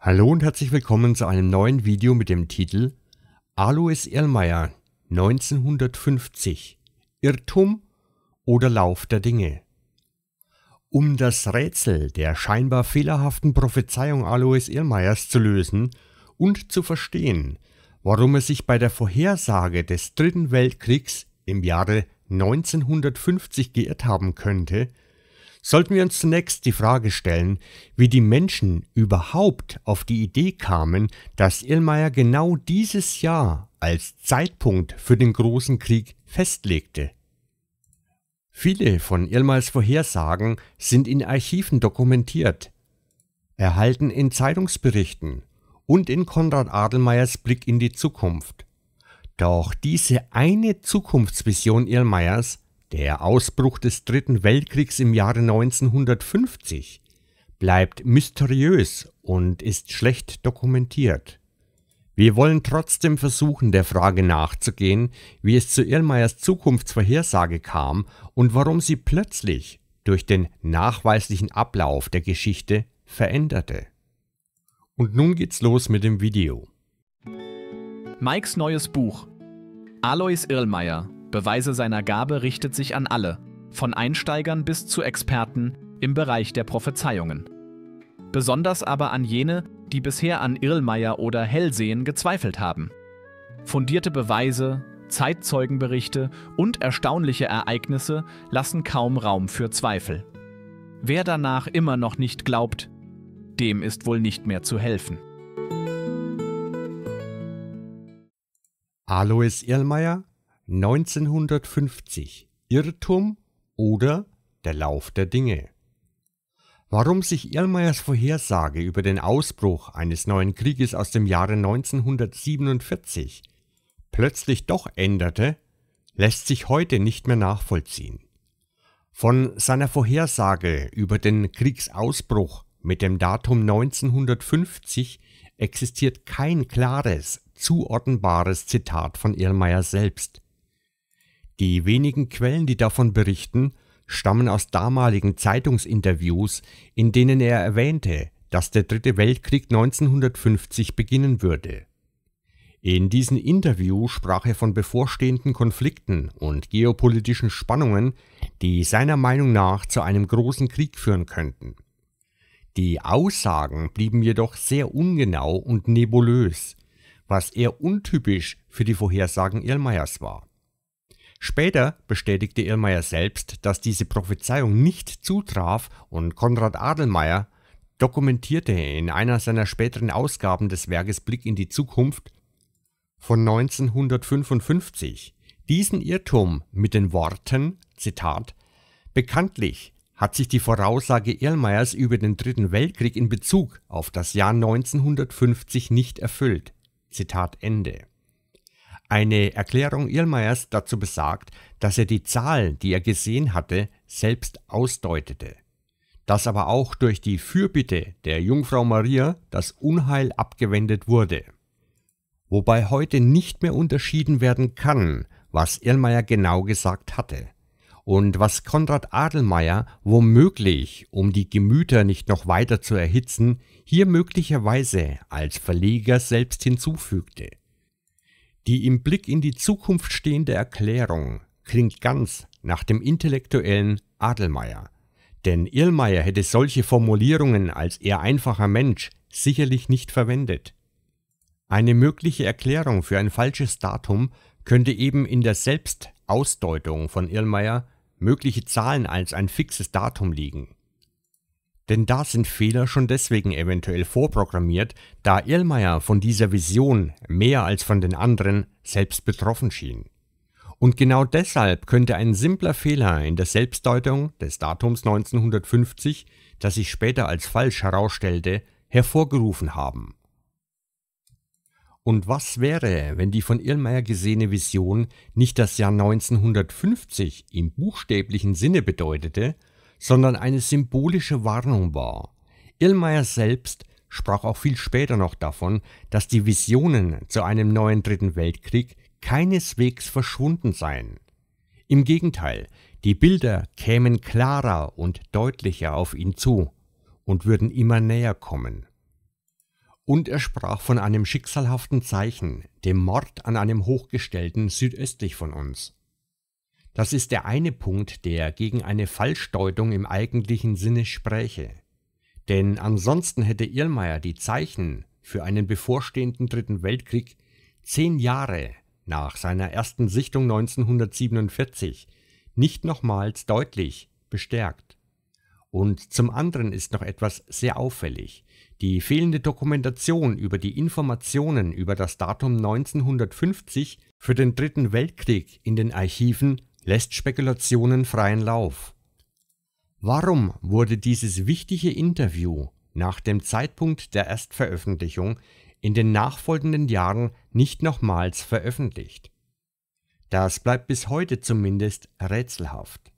Hallo und herzlich willkommen zu einem neuen Video mit dem Titel Alois Erlmeier 1950 Irrtum oder Lauf der Dinge. Um das Rätsel der scheinbar fehlerhaften Prophezeiung Alois Erlmeyers zu lösen und zu verstehen, warum er sich bei der Vorhersage des Dritten Weltkriegs im Jahre 1950 geirrt haben könnte, sollten wir uns zunächst die Frage stellen, wie die Menschen überhaupt auf die Idee kamen, dass Illmayer genau dieses Jahr als Zeitpunkt für den großen Krieg festlegte. Viele von Irmals Vorhersagen sind in Archiven dokumentiert, erhalten in Zeitungsberichten und in Konrad Adelmeiers Blick in die Zukunft. Doch diese eine Zukunftsvision Irmeyers der Ausbruch des Dritten Weltkriegs im Jahre 1950 bleibt mysteriös und ist schlecht dokumentiert. Wir wollen trotzdem versuchen, der Frage nachzugehen, wie es zu Irlmeyers Zukunftsvorhersage kam und warum sie plötzlich durch den nachweislichen Ablauf der Geschichte veränderte. Und nun geht's los mit dem Video. Mikes neues Buch Alois Irlmeyer Beweise seiner Gabe richtet sich an alle, von Einsteigern bis zu Experten im Bereich der Prophezeiungen. Besonders aber an jene, die bisher an Irlmeier oder Hellsehen gezweifelt haben. Fundierte Beweise, Zeitzeugenberichte und erstaunliche Ereignisse lassen kaum Raum für Zweifel. Wer danach immer noch nicht glaubt, dem ist wohl nicht mehr zu helfen. Alois Irlmeier 1950 Irrtum oder der Lauf der Dinge. Warum sich Irlmeyers Vorhersage über den Ausbruch eines neuen Krieges aus dem Jahre 1947 plötzlich doch änderte, lässt sich heute nicht mehr nachvollziehen. Von seiner Vorhersage über den Kriegsausbruch mit dem Datum 1950 existiert kein klares, zuordnenbares Zitat von Irlmeyer selbst. Die wenigen Quellen, die davon berichten, stammen aus damaligen Zeitungsinterviews, in denen er erwähnte, dass der Dritte Weltkrieg 1950 beginnen würde. In diesem Interview sprach er von bevorstehenden Konflikten und geopolitischen Spannungen, die seiner Meinung nach zu einem großen Krieg führen könnten. Die Aussagen blieben jedoch sehr ungenau und nebulös, was eher untypisch für die Vorhersagen Irlmeyers war. Später bestätigte Irrmayer selbst, dass diese Prophezeiung nicht zutraf und Konrad Adelmeier dokumentierte in einer seiner späteren Ausgaben des Werkes Blick in die Zukunft von 1955 diesen Irrtum mit den Worten, Zitat, Bekanntlich hat sich die Voraussage Irrmeyers über den Dritten Weltkrieg in Bezug auf das Jahr 1950 nicht erfüllt. Zitat Ende. Eine Erklärung Irlmeiers dazu besagt, dass er die Zahlen, die er gesehen hatte, selbst ausdeutete. Dass aber auch durch die Fürbitte der Jungfrau Maria das Unheil abgewendet wurde. Wobei heute nicht mehr unterschieden werden kann, was Irlmeier genau gesagt hatte und was Konrad Adelmeier womöglich, um die Gemüter nicht noch weiter zu erhitzen, hier möglicherweise als Verleger selbst hinzufügte. Die im Blick in die Zukunft stehende Erklärung klingt ganz nach dem intellektuellen Adelmeier. Denn Irlmeier hätte solche Formulierungen als eher einfacher Mensch sicherlich nicht verwendet. Eine mögliche Erklärung für ein falsches Datum könnte eben in der Selbstausdeutung von Irlmeier mögliche Zahlen als ein fixes Datum liegen. Denn da sind Fehler schon deswegen eventuell vorprogrammiert, da Irlmeier von dieser Vision mehr als von den anderen selbst betroffen schien. Und genau deshalb könnte ein simpler Fehler in der Selbstdeutung des Datums 1950, das sich später als falsch herausstellte, hervorgerufen haben. Und was wäre, wenn die von Irlmeier gesehene Vision nicht das Jahr 1950 im buchstäblichen Sinne bedeutete, sondern eine symbolische Warnung war. Illmayr selbst sprach auch viel später noch davon, dass die Visionen zu einem neuen Dritten Weltkrieg keineswegs verschwunden seien. Im Gegenteil, die Bilder kämen klarer und deutlicher auf ihn zu und würden immer näher kommen. Und er sprach von einem schicksalhaften Zeichen, dem Mord an einem Hochgestellten südöstlich von uns. Das ist der eine Punkt, der gegen eine Falschdeutung im eigentlichen Sinne spräche. Denn ansonsten hätte Irlmeier die Zeichen für einen bevorstehenden Dritten Weltkrieg zehn Jahre nach seiner ersten Sichtung 1947 nicht nochmals deutlich bestärkt. Und zum anderen ist noch etwas sehr auffällig. Die fehlende Dokumentation über die Informationen über das Datum 1950 für den Dritten Weltkrieg in den Archiven lässt Spekulationen freien Lauf. Warum wurde dieses wichtige Interview nach dem Zeitpunkt der Erstveröffentlichung in den nachfolgenden Jahren nicht nochmals veröffentlicht? Das bleibt bis heute zumindest rätselhaft.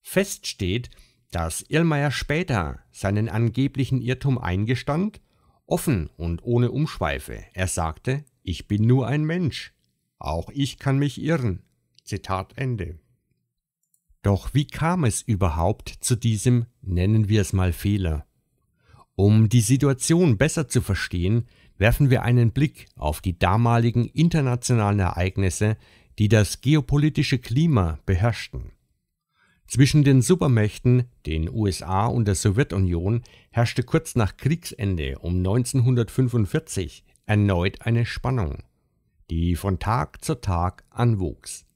Fest steht, dass Irlmeier später seinen angeblichen Irrtum eingestand, offen und ohne Umschweife. Er sagte, ich bin nur ein Mensch. Auch ich kann mich irren. Zitat Ende. Doch wie kam es überhaupt zu diesem, nennen wir es mal Fehler? Um die Situation besser zu verstehen, werfen wir einen Blick auf die damaligen internationalen Ereignisse, die das geopolitische Klima beherrschten. Zwischen den Supermächten, den USA und der Sowjetunion, herrschte kurz nach Kriegsende um 1945 erneut eine Spannung, die von Tag zu Tag anwuchs.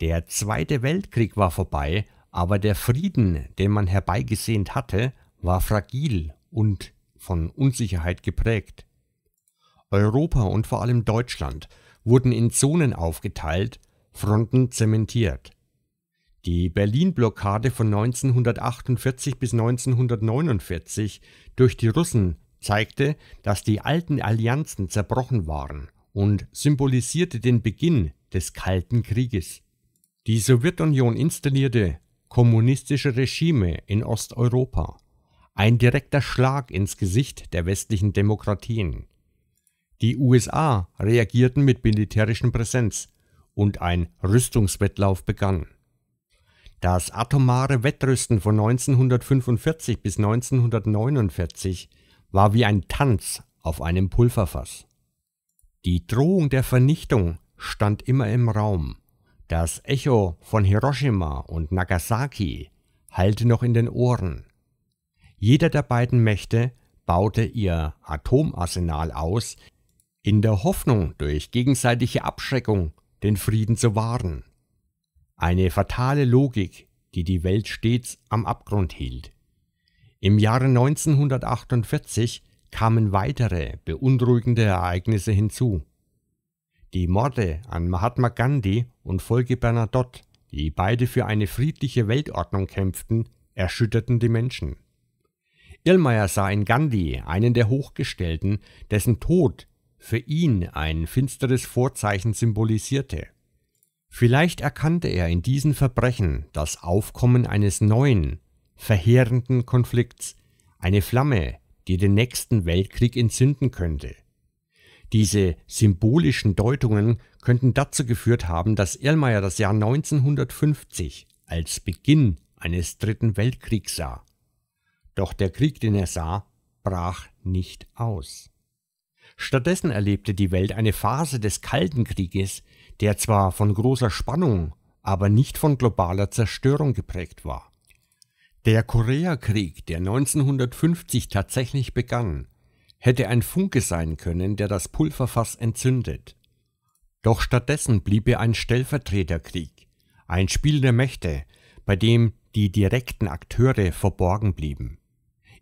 Der Zweite Weltkrieg war vorbei, aber der Frieden, den man herbeigesehnt hatte, war fragil und von Unsicherheit geprägt. Europa und vor allem Deutschland wurden in Zonen aufgeteilt, Fronten zementiert. Die Berlin-Blockade von 1948 bis 1949 durch die Russen zeigte, dass die alten Allianzen zerbrochen waren und symbolisierte den Beginn des Kalten Krieges. Die Sowjetunion installierte kommunistische Regime in Osteuropa, ein direkter Schlag ins Gesicht der westlichen Demokratien. Die USA reagierten mit militärischen Präsenz und ein Rüstungswettlauf begann. Das atomare Wettrüsten von 1945 bis 1949 war wie ein Tanz auf einem Pulverfass. Die Drohung der Vernichtung stand immer im Raum. Das Echo von Hiroshima und Nagasaki hallte noch in den Ohren. Jeder der beiden Mächte baute ihr Atomarsenal aus, in der Hoffnung, durch gegenseitige Abschreckung den Frieden zu wahren. Eine fatale Logik, die die Welt stets am Abgrund hielt. Im Jahre 1948 kamen weitere beunruhigende Ereignisse hinzu. Die Morde an Mahatma Gandhi und Folke Bernadotte, die beide für eine friedliche Weltordnung kämpften, erschütterten die Menschen. Irlmeier sah in Gandhi einen der Hochgestellten, dessen Tod für ihn ein finsteres Vorzeichen symbolisierte. Vielleicht erkannte er in diesen Verbrechen das Aufkommen eines neuen, verheerenden Konflikts, eine Flamme, die den nächsten Weltkrieg entzünden könnte. Diese symbolischen Deutungen könnten dazu geführt haben, dass Erlmeyer das Jahr 1950 als Beginn eines Dritten Weltkriegs sah. Doch der Krieg, den er sah, brach nicht aus. Stattdessen erlebte die Welt eine Phase des Kalten Krieges, der zwar von großer Spannung, aber nicht von globaler Zerstörung geprägt war. Der Koreakrieg, der 1950 tatsächlich begann, hätte ein Funke sein können, der das Pulverfass entzündet. Doch stattdessen blieb er ein Stellvertreterkrieg, ein Spiel der Mächte, bei dem die direkten Akteure verborgen blieben.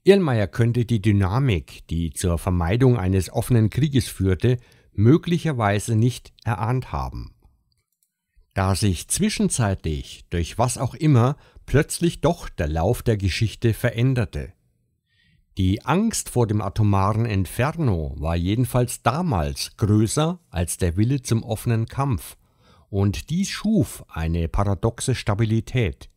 Irlmeier könnte die Dynamik, die zur Vermeidung eines offenen Krieges führte, möglicherweise nicht erahnt haben. Da sich zwischenzeitlich, durch was auch immer, plötzlich doch der Lauf der Geschichte veränderte. Die Angst vor dem atomaren Inferno war jedenfalls damals größer als der Wille zum offenen Kampf, und dies schuf eine paradoxe Stabilität.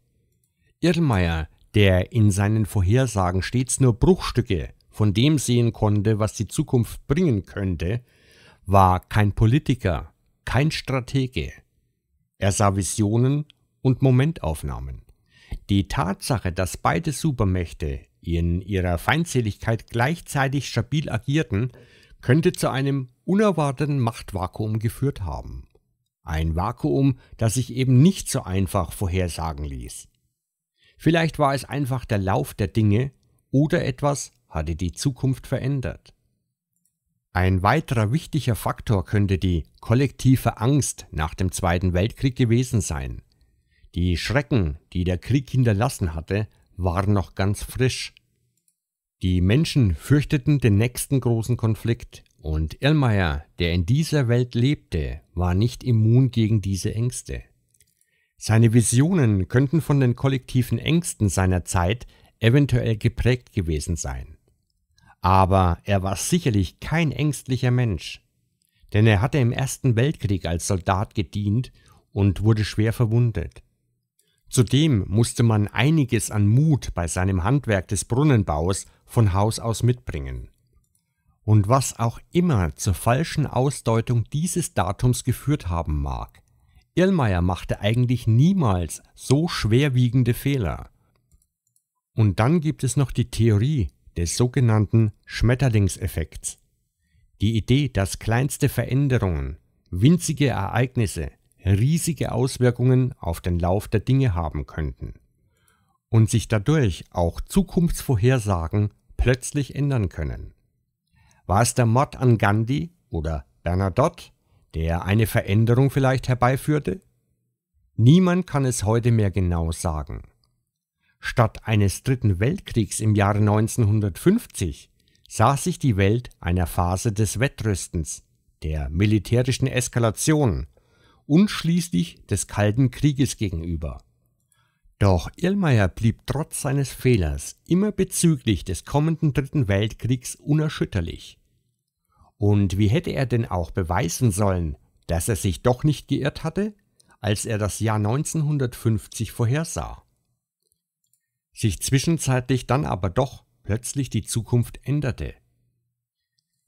Irrmeier, der in seinen Vorhersagen stets nur Bruchstücke von dem sehen konnte, was die Zukunft bringen könnte, war kein Politiker, kein Stratege. Er sah Visionen und Momentaufnahmen. Die Tatsache, dass beide Supermächte in ihrer Feindseligkeit gleichzeitig stabil agierten, könnte zu einem unerwarteten Machtvakuum geführt haben. Ein Vakuum, das sich eben nicht so einfach vorhersagen ließ. Vielleicht war es einfach der Lauf der Dinge oder etwas hatte die Zukunft verändert. Ein weiterer wichtiger Faktor könnte die kollektive Angst nach dem Zweiten Weltkrieg gewesen sein. Die Schrecken, die der Krieg hinterlassen hatte, war noch ganz frisch. Die Menschen fürchteten den nächsten großen Konflikt und Irlmeier, der in dieser Welt lebte, war nicht immun gegen diese Ängste. Seine Visionen könnten von den kollektiven Ängsten seiner Zeit eventuell geprägt gewesen sein. Aber er war sicherlich kein ängstlicher Mensch, denn er hatte im Ersten Weltkrieg als Soldat gedient und wurde schwer verwundet. Zudem musste man einiges an Mut bei seinem Handwerk des Brunnenbaus von Haus aus mitbringen. Und was auch immer zur falschen Ausdeutung dieses Datums geführt haben mag, Irlmeier machte eigentlich niemals so schwerwiegende Fehler. Und dann gibt es noch die Theorie des sogenannten Schmetterlingseffekts. Die Idee, dass kleinste Veränderungen, winzige Ereignisse riesige Auswirkungen auf den Lauf der Dinge haben könnten und sich dadurch auch Zukunftsvorhersagen plötzlich ändern können. War es der Mord an Gandhi oder Bernadotte, der eine Veränderung vielleicht herbeiführte? Niemand kann es heute mehr genau sagen. Statt eines dritten Weltkriegs im Jahre 1950 sah sich die Welt einer Phase des Wettrüstens, der militärischen Eskalation und schließlich des Kalten Krieges gegenüber. Doch Irlmeier blieb trotz seines Fehlers immer bezüglich des kommenden Dritten Weltkriegs unerschütterlich. Und wie hätte er denn auch beweisen sollen, dass er sich doch nicht geirrt hatte, als er das Jahr 1950 vorhersah? Sich zwischenzeitlich dann aber doch plötzlich die Zukunft änderte.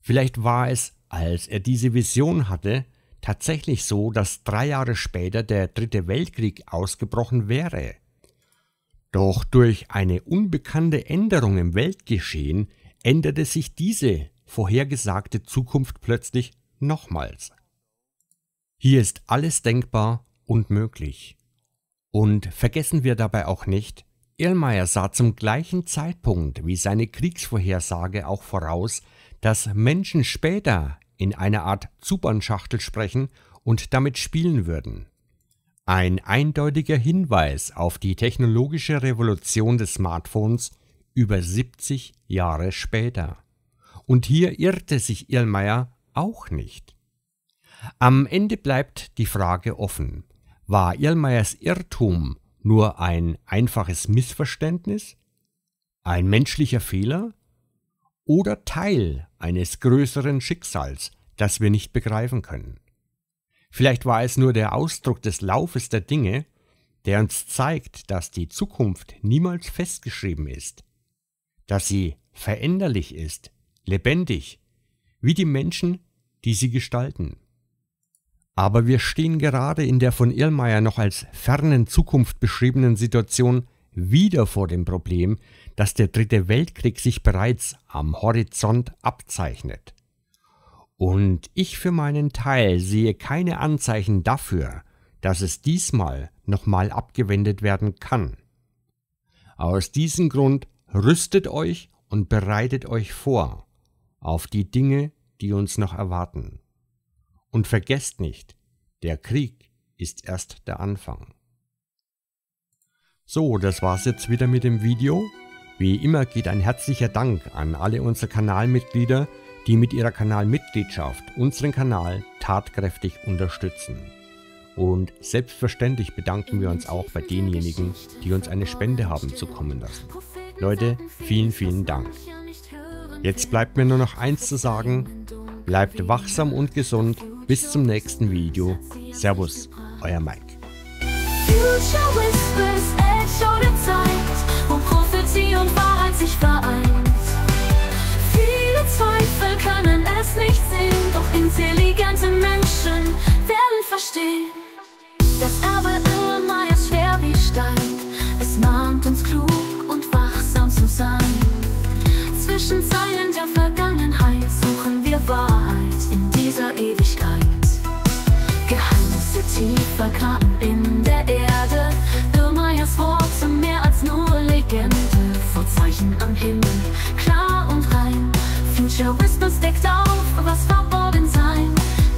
Vielleicht war es, als er diese Vision hatte, tatsächlich so, dass drei Jahre später der Dritte Weltkrieg ausgebrochen wäre. Doch durch eine unbekannte Änderung im Weltgeschehen änderte sich diese vorhergesagte Zukunft plötzlich nochmals. Hier ist alles denkbar und möglich. Und vergessen wir dabei auch nicht, Irlmeier sah zum gleichen Zeitpunkt wie seine Kriegsvorhersage auch voraus, dass Menschen später in einer Art Zubernschachtel sprechen und damit spielen würden. Ein eindeutiger Hinweis auf die technologische Revolution des Smartphones über 70 Jahre später. Und hier irrte sich Irlmeier auch nicht. Am Ende bleibt die Frage offen. War Irlmeiers Irrtum nur ein einfaches Missverständnis? Ein menschlicher Fehler? oder Teil eines größeren Schicksals, das wir nicht begreifen können. Vielleicht war es nur der Ausdruck des Laufes der Dinge, der uns zeigt, dass die Zukunft niemals festgeschrieben ist, dass sie veränderlich ist, lebendig, wie die Menschen, die sie gestalten. Aber wir stehen gerade in der von Irlmeier noch als fernen Zukunft beschriebenen Situation wieder vor dem Problem, dass der Dritte Weltkrieg sich bereits am Horizont abzeichnet. Und ich für meinen Teil sehe keine Anzeichen dafür, dass es diesmal nochmal abgewendet werden kann. Aus diesem Grund rüstet euch und bereitet euch vor auf die Dinge, die uns noch erwarten. Und vergesst nicht, der Krieg ist erst der Anfang. So, das war's jetzt wieder mit dem Video. Wie immer geht ein herzlicher Dank an alle unsere Kanalmitglieder, die mit ihrer Kanalmitgliedschaft unseren Kanal tatkräftig unterstützen. Und selbstverständlich bedanken wir uns auch bei denjenigen, die uns eine Spende haben zukommen lassen. Leute, vielen, vielen Dank. Jetzt bleibt mir nur noch eins zu sagen. Bleibt wachsam und gesund. Bis zum nächsten Video. Servus, euer Mike. sich vereint. Viele Zweifel können es nicht sehen, doch intelligente Menschen werden verstehen. Das Erbe immer ist schwer wie Stein, es mahnt uns klug und wachsam zu sein. Zwischen Zeilen der Vergangenheit suchen wir Wahrheit in dieser Ewigkeit. Geheimnisse tiefer kamen in der Erde. Zeichen am Himmel, klar und rein. Future Whispers deckt auf, was verborgen sein.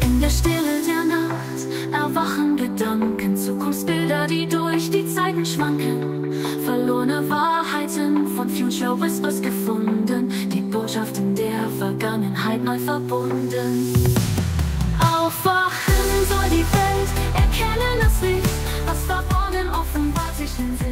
In der Stille der Nacht erwachen Gedanken, Zukunftsbilder, die durch die Zeiten schwanken. Verlorene Wahrheiten von Future Whispers gefunden, die Botschaften der Vergangenheit neu verbunden. Aufwachen soll die Welt, erkennen das Licht, was verborgen offenbart sich in sich.